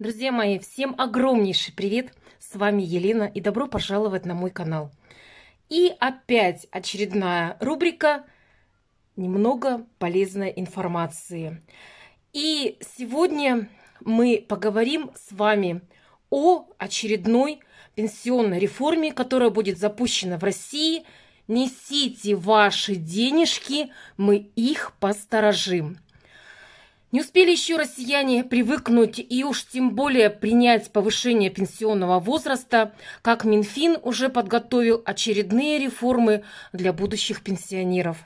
Друзья мои, всем огромнейший привет! С вами Елена и добро пожаловать на мой канал. И опять очередная рубрика «Немного полезной информации». И сегодня мы поговорим с вами о очередной пенсионной реформе, которая будет запущена в России. Несите ваши денежки, мы их посторожим. Не успели еще россияне привыкнуть и уж тем более принять повышение пенсионного возраста, как Минфин уже подготовил очередные реформы для будущих пенсионеров.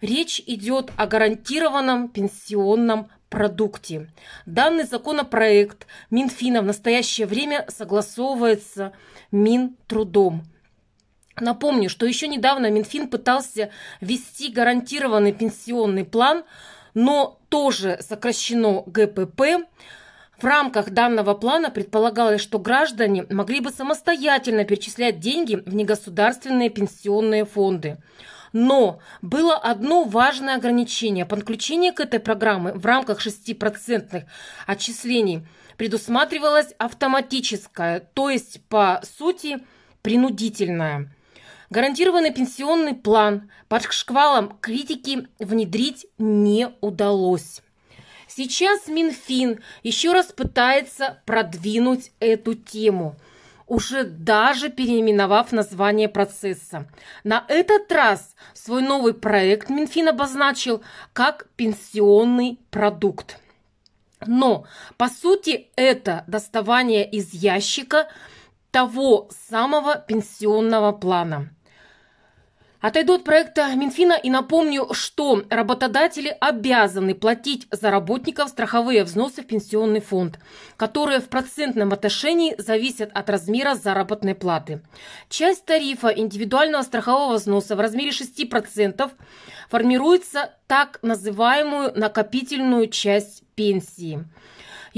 Речь идет о гарантированном пенсионном продукте. Данный законопроект Минфина в настоящее время согласовывается Минтрудом. Напомню, что еще недавно Минфин пытался ввести гарантированный пенсионный план, но тоже сокращено ГПП. В рамках данного плана предполагалось, что граждане могли бы самостоятельно перечислять деньги в негосударственные пенсионные фонды. Но было одно важное ограничение. Подключение к этой программе в рамках 6% отчислений предусматривалось автоматическое, то есть, по сути, принудительное. Гарантированный пенсионный план под шквалом критики внедрить не удалось. Сейчас Минфин еще раз пытается продвинуть эту тему, уже даже переименовав название процесса. На этот раз свой новый проект Минфин обозначил как пенсионный продукт. Но, по сути, это доставание из ящика того самого пенсионного плана. Отойду от проекта Минфина и напомню, что работодатели обязаны платить за работников страховые взносы в пенсионный фонд, которые в процентном отношении зависят от размера заработной платы. Часть тарифа индивидуального страхового взноса в размере 6% формируется так называемую накопительную часть пенсии.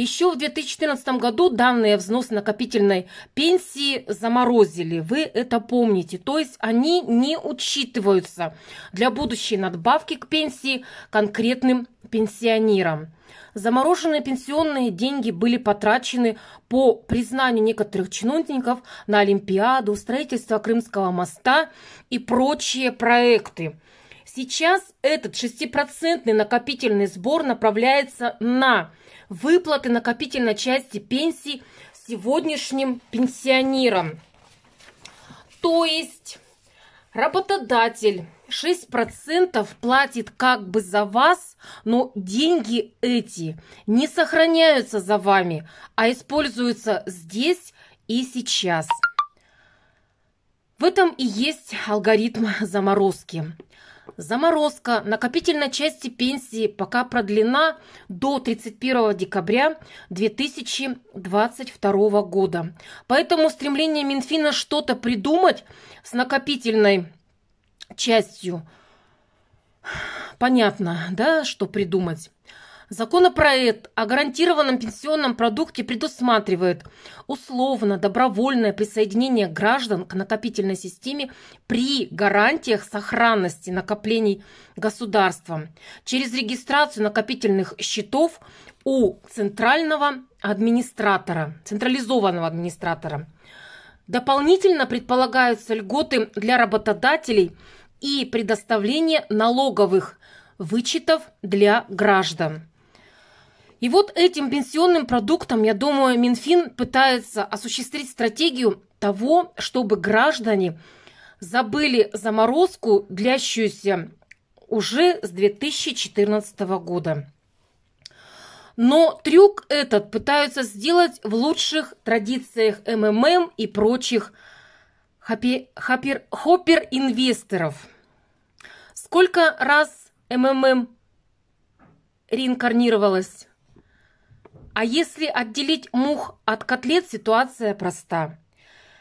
Еще в 2014 году данные взнос накопительной пенсии заморозили. Вы это помните. То есть они не учитываются для будущей надбавки к пенсии конкретным пенсионерам. Замороженные пенсионные деньги были потрачены по признанию некоторых чиновников на Олимпиаду, строительство Крымского моста и прочие проекты. Сейчас этот 6% накопительный сбор направляется на выплаты накопительной части пенсии сегодняшним пенсионерам. То есть работодатель 6% платит как бы за вас, но деньги эти не сохраняются за вами, а используются здесь и сейчас. В этом и есть алгоритм заморозки заморозка накопительной части пенсии пока продлена до 31 декабря 2022 года. Поэтому стремление Минфина что-то придумать с накопительной частью, понятно, да, что придумать. Законопроект о гарантированном пенсионном продукте предусматривает условно добровольное присоединение граждан к накопительной системе при гарантиях сохранности накоплений государством через регистрацию накопительных счетов у центрального администратора, централизованного администратора. Дополнительно предполагаются льготы для работодателей и предоставление налоговых вычетов для граждан. И вот этим пенсионным продуктом, я думаю, Минфин пытается осуществить стратегию того, чтобы граждане забыли заморозку, длящуюся уже с 2014 года. Но трюк этот пытаются сделать в лучших традициях МММ и прочих хоппер-инвесторов. Сколько раз МММ реинкарнировалась? А если отделить мух от котлет, ситуация проста.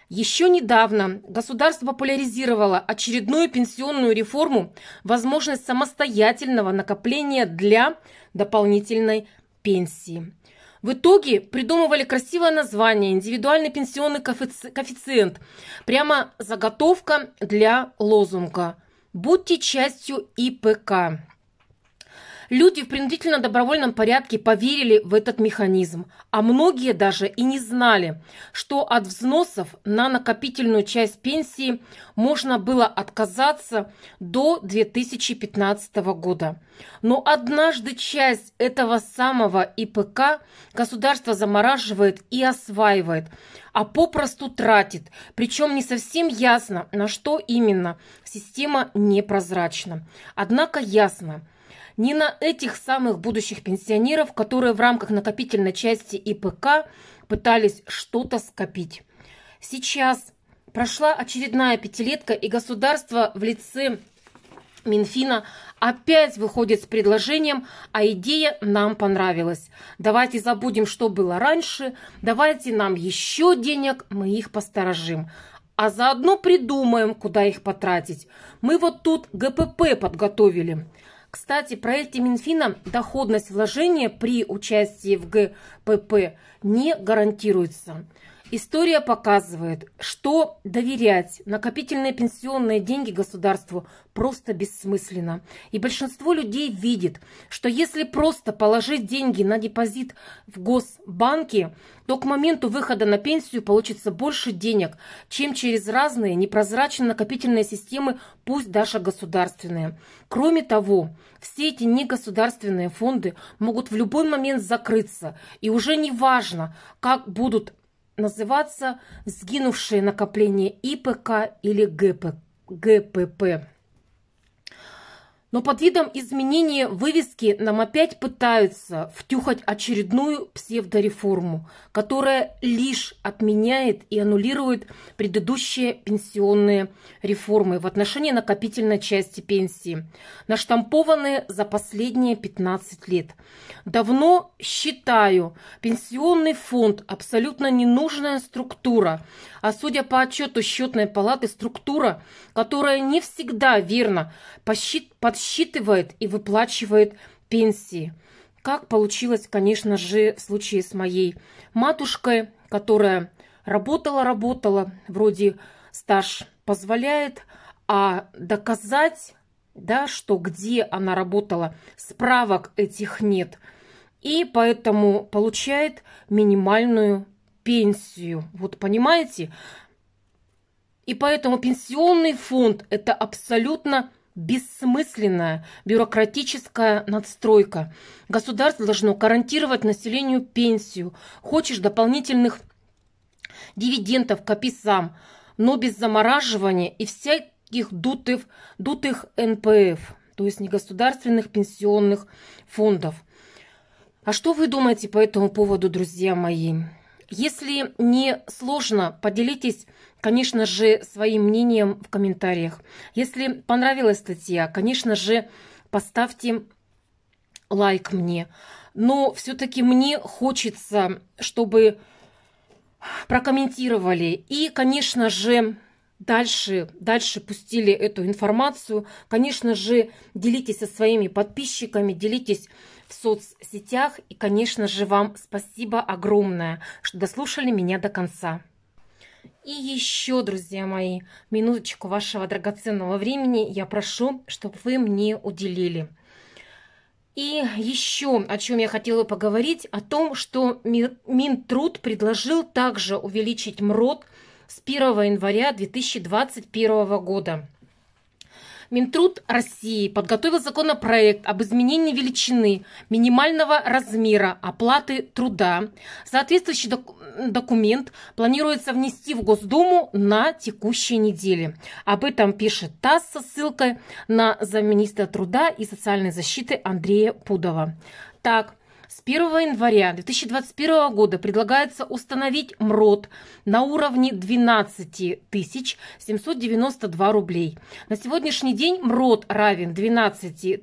Еще недавно государство популяризировало очередную пенсионную реформу, возможность самостоятельного накопления для дополнительной пенсии. В итоге придумывали красивое название «Индивидуальный пенсионный коэффициент». Прямо заготовка для лозунга «Будьте частью ИПК». Люди в принудительно-добровольном порядке поверили в этот механизм, а многие даже и не знали, что от взносов на накопительную часть пенсии можно было отказаться до 2015 года. Но однажды часть этого самого ИПК государство замораживает и осваивает, а попросту тратит, причем не совсем ясно, на что именно. Система непрозрачна. Однако ясно – не на этих самых будущих пенсионеров, которые в рамках накопительной части ИПК пытались что-то скопить. Сейчас прошла очередная пятилетка, и государство в лице Минфина опять выходит с предложением, а идея нам понравилась. Давайте забудем, что было раньше, давайте нам еще денег, мы их посторожим. А заодно придумаем, куда их потратить. Мы вот тут ГПП подготовили. Кстати, проекте Минфина доходность вложения при участии в ГПП не гарантируется. История показывает, что доверять накопительные пенсионные деньги государству просто бессмысленно. И большинство людей видит, что если просто положить деньги на депозит в госбанке, то к моменту выхода на пенсию получится больше денег, чем через разные непрозрачные накопительные системы, пусть даже государственные. Кроме того, все эти негосударственные фонды могут в любой момент закрыться, и уже не важно, как будут называться сгинувшие накопления ИПК или ГП, ГПП. Но под видом изменения вывески нам опять пытаются втюхать очередную псевдореформу, которая лишь отменяет и аннулирует предыдущие пенсионные реформы в отношении накопительной части пенсии, наштампованные за последние 15 лет. Давно считаю пенсионный фонд абсолютно ненужная структура, а судя по отчету счетной палаты, структура, которая не всегда верно подсчитывает подсчитывает и выплачивает пенсии. Как получилось, конечно же, в случае с моей матушкой, которая работала, работала, вроде стаж позволяет, а доказать, да, что где она работала, справок этих нет. И поэтому получает минимальную пенсию. Вот понимаете? И поэтому пенсионный фонд – это абсолютно бессмысленная бюрократическая надстройка. Государство должно гарантировать населению пенсию. Хочешь дополнительных дивидендов, копи сам, но без замораживания и всяких дутых, дутых НПФ, то есть негосударственных пенсионных фондов. А что вы думаете по этому поводу, друзья мои? Если не сложно, поделитесь, конечно же, своим мнением в комментариях. Если понравилась статья, конечно же, поставьте лайк мне. Но все-таки мне хочется, чтобы прокомментировали. И, конечно же, дальше, дальше пустили эту информацию. Конечно же, делитесь со своими подписчиками, делитесь в соцсетях. И, конечно же, вам спасибо огромное, что дослушали меня до конца. И еще, друзья мои, минуточку вашего драгоценного времени я прошу, чтобы вы мне уделили. И еще о чем я хотела поговорить, о том, что Минтруд предложил также увеличить МРОД – с 1 января 2021 года. Минтруд России подготовил законопроект об изменении величины минимального размера оплаты труда. Соответствующий док документ планируется внести в Госдуму на текущей неделе. Об этом пишет ТАСС со ссылкой на замминистра труда и социальной защиты Андрея Пудова. Так, с 1 января 2021 года предлагается установить МРОД на уровне 12 792 рублей. На сегодняшний день МРОД равен 12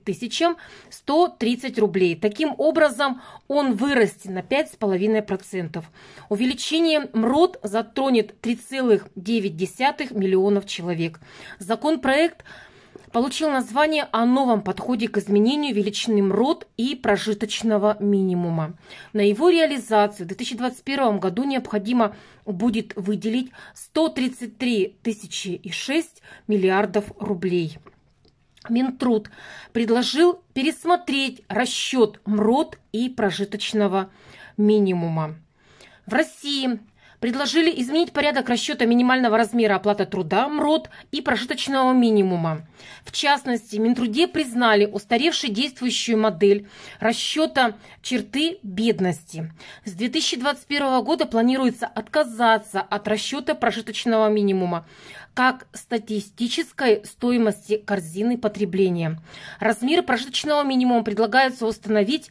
130 рублей. Таким образом, он вырастет на 5,5%. Увеличение МРОД затронет 3,9 миллионов человек. Законопроект получил название о новом подходе к изменению величины МРОД и прожиточного минимума. На его реализацию в 2021 году необходимо будет выделить 133 6 миллиардов рублей. Минтруд предложил пересмотреть расчет МРОД и прожиточного минимума. В России предложили изменить порядок расчета минимального размера оплаты труда МРОД и прожиточного минимума. В частности, Минтруде признали устаревшую действующую модель расчета черты бедности. С 2021 года планируется отказаться от расчета прожиточного минимума как статистической стоимости корзины потребления. Размер прожиточного минимума предлагается установить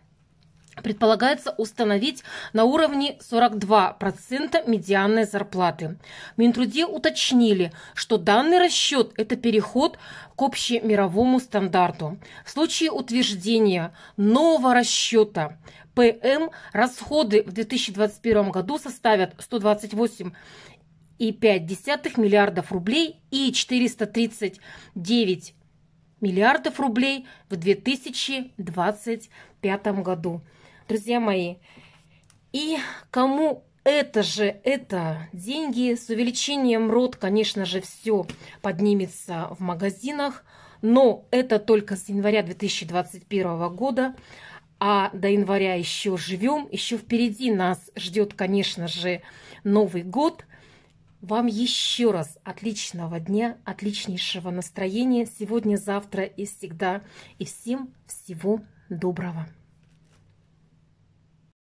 предполагается установить на уровне 42% медианной зарплаты. В Минтруде уточнили, что данный расчет – это переход к общемировому стандарту. В случае утверждения нового расчета ПМ расходы в 2021 году составят 128 1,5 миллиардов рублей и 439 миллиардов рублей в 2025 году друзья мои. И кому это же, это деньги с увеличением рот, конечно же, все поднимется в магазинах, но это только с января 2021 года, а до января еще живем, еще впереди нас ждет, конечно же, Новый год. Вам еще раз отличного дня, отличнейшего настроения сегодня, завтра и всегда. И всем всего доброго.